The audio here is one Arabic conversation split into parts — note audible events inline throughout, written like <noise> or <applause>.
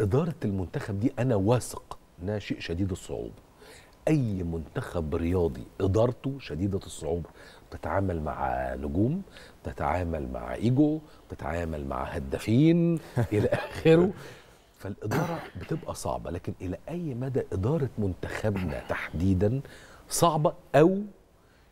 إدارة المنتخب دي أنا واثق إنها شيء شديد الصعوبة أي منتخب رياضي إدارته شديدة الصعوبة بتتعامل مع نجوم بتتعامل مع إيجو بتتعامل مع هدافين <laughs> إلى آخره فالإدارة بتبقى صعبة لكن إلى أي مدى إدارة منتخبنا تحديدا صعبة أو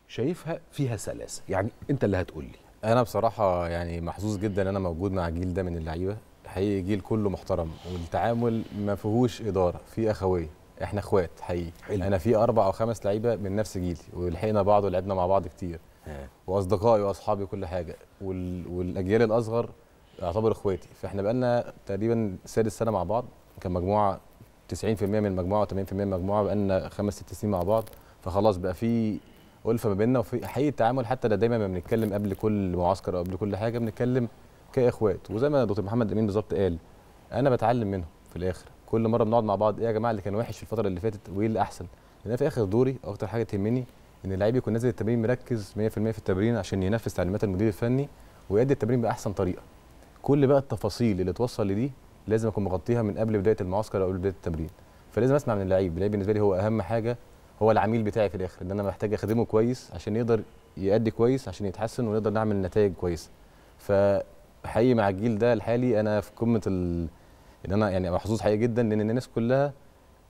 شايفها فيها سلاسة يعني أنت اللي هتقول لي أنا بصراحة يعني محظوظ جدا أنا موجود مع الجيل ده من اللعيبة حقيقي جيل كله محترم والتعامل ما فيهوش اداره في اخويه احنا اخوات حقيقي حلو. انا في اربع او خمس لعيبه من نفس جيلي ولحقنا بعض ولعبنا مع بعض كتير ها. واصدقائي واصحابي كل حاجه وال... والاجيال الاصغر يعتبر اخواتي فاحنا بقالنا تقريبا سادس سنه مع بعض كان مجموعه 90% من المجموعه و80% من المجموعه بقالنا خمس ست سنين مع بعض فخلاص بقى في ألفة ما بيننا وفي حقيقة التعامل حتى ده دايما ما بنتكلم قبل كل معسكر أو قبل كل حاجة بنتكلم كاخوات وزي ما دكتور محمد امين بالظبط قال انا بتعلم منهم في الاخر كل مره بنقعد مع بعض ايه يا جماعه اللي كان وحش في الفتره اللي فاتت وايه اللي احسن لان انا في اخر دوري اكتر حاجه تهمني ان اللعيب يكون نازل التمرين مركز 100% في التمرين عشان ينفذ تعليمات المدير الفني ويؤدي التمرين باحسن طريقه كل بقى التفاصيل اللي توصل لدي لازم اكون مغطيها من قبل بدايه المعسكر او قبل بدايه التمرين فلازم اسمع من اللعيب اللعيب بالنسبه لي هو اهم حاجه هو العميل بتاعي في الاخر ان انا محتاج اخدمه كويس عشان يقدر يأدي كويس عشان يتحسن ونقدر نعمل نتائج كويسه حقيقي مع الجيل ده الحالي انا في قمه ال... ان انا يعني محظوظ حقيقي جدا لان الناس كلها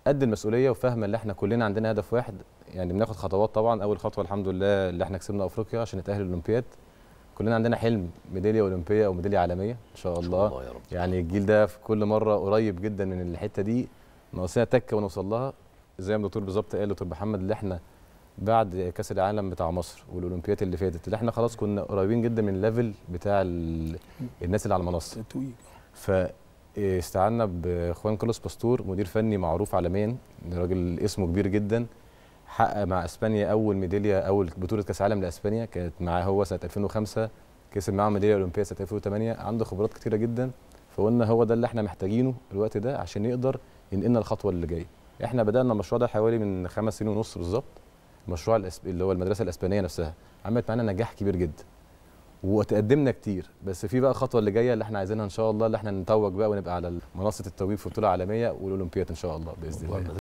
قد المسؤوليه وفاهمه ان احنا كلنا عندنا هدف واحد يعني بناخد خطوات طبعا اول خطوه الحمد لله اللي احنا كسبنا افريقيا عشان نتاهل الاولمبياد كلنا عندنا حلم ميداليه اولمبيه او ميداليه عالميه ان شاء الله, الله يا رب. يعني الجيل ده في كل مره قريب جدا من الحته دي ناقصنا تكه ونوصل لها زي ما الدكتور بالظبط قال دكتور محمد اللي احنا بعد كاس العالم بتاع مصر والاولمبيات اللي فاتت اللي احنا خلاص كنا قريبين جدا من الليفل بتاع الناس اللي على المنصه فاستعنا إيه، باخوان كارلوس باستور مدير فني معروف عالميا راجل اسمه كبير جدا حقق مع اسبانيا اول ميداليه اول بطوله كاس عالم لاسبانيا كانت معاه هو سنه 2005 كسب معاه ميداليه اولمبيه سنه 2008 عنده خبرات كتيره جدا فقلنا هو ده اللي احنا محتاجينه الوقت ده عشان نقدر ينقلنا الخطوه اللي جايه احنا بدانا المشروع ده حوالي من خمس سنين ونص بالظبط مشروع اللي هو المدرسه الاسبانيه نفسها عملت معانا نجاح كبير جدا وتقدمنا كتير بس في بقى الخطوه اللي جايه اللي احنا عايزينها ان شاء الله اللي احنا نتوج بقى ونبقى على منصه التوجيه في بطوله عالميه والاولمبياد ان شاء الله باذن الله